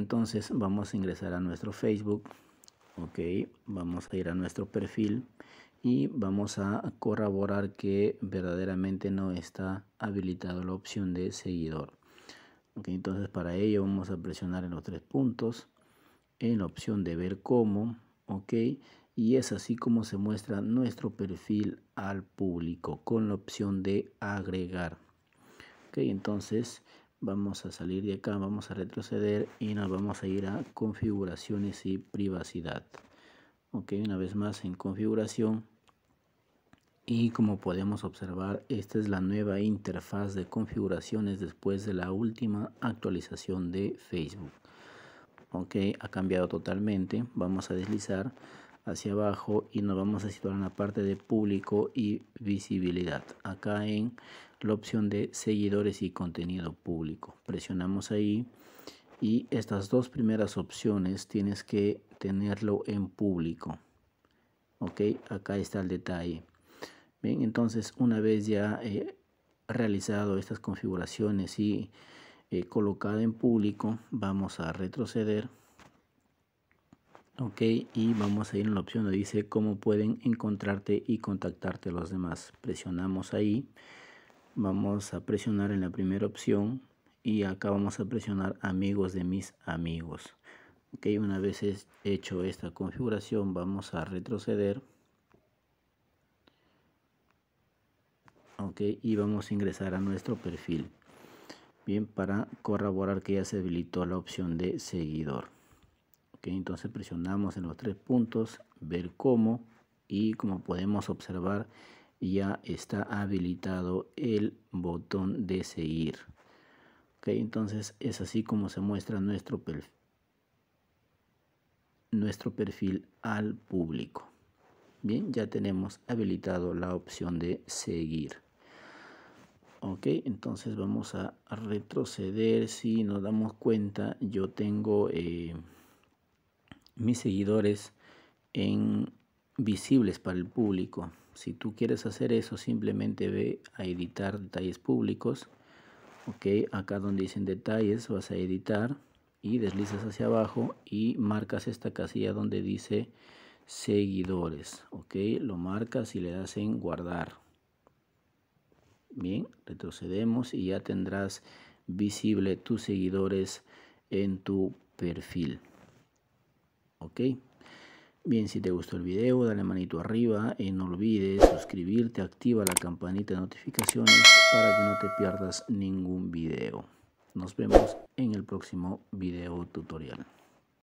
entonces vamos a ingresar a nuestro Facebook ok vamos a ir a nuestro perfil y vamos a corroborar que verdaderamente no está habilitado la opción de seguidor ok entonces para ello vamos a presionar en los tres puntos en la opción de ver cómo ok y es así como se muestra nuestro perfil al público con la opción de agregar ok entonces vamos a salir de acá, vamos a retroceder y nos vamos a ir a configuraciones y privacidad. Ok, una vez más en configuración. Y como podemos observar, esta es la nueva interfaz de configuraciones después de la última actualización de Facebook. Ok, ha cambiado totalmente. Vamos a deslizar hacia abajo y nos vamos a situar en la parte de público y visibilidad. Acá en la opción de seguidores y contenido público. Presionamos ahí y estas dos primeras opciones tienes que tenerlo en público. Ok, acá está el detalle. Bien, entonces una vez ya he eh, realizado estas configuraciones y colocado eh, colocada en público, vamos a retroceder. Ok, y vamos a ir en la opción donde dice cómo pueden encontrarte y contactarte los demás. Presionamos ahí vamos a presionar en la primera opción y acá vamos a presionar amigos de mis amigos ok una vez hecho esta configuración vamos a retroceder ok y vamos a ingresar a nuestro perfil bien para corroborar que ya se habilitó la opción de seguidor ok entonces presionamos en los tres puntos ver cómo y como podemos observar ya está habilitado el botón de seguir. Ok, entonces es así como se muestra nuestro perfil, nuestro perfil al público. Bien, ya tenemos habilitado la opción de seguir. Ok, entonces vamos a retroceder. Si nos damos cuenta, yo tengo eh, mis seguidores en visibles para el público. Si tú quieres hacer eso, simplemente ve a editar detalles públicos. Ok, acá donde dicen detalles vas a editar y deslizas hacia abajo y marcas esta casilla donde dice seguidores. Ok, lo marcas y le das en guardar. Bien, retrocedemos y ya tendrás visible tus seguidores en tu perfil. Ok. Bien, si te gustó el video, dale manito arriba y eh, no olvides suscribirte, activa la campanita de notificaciones para que no te pierdas ningún video. Nos vemos en el próximo video tutorial.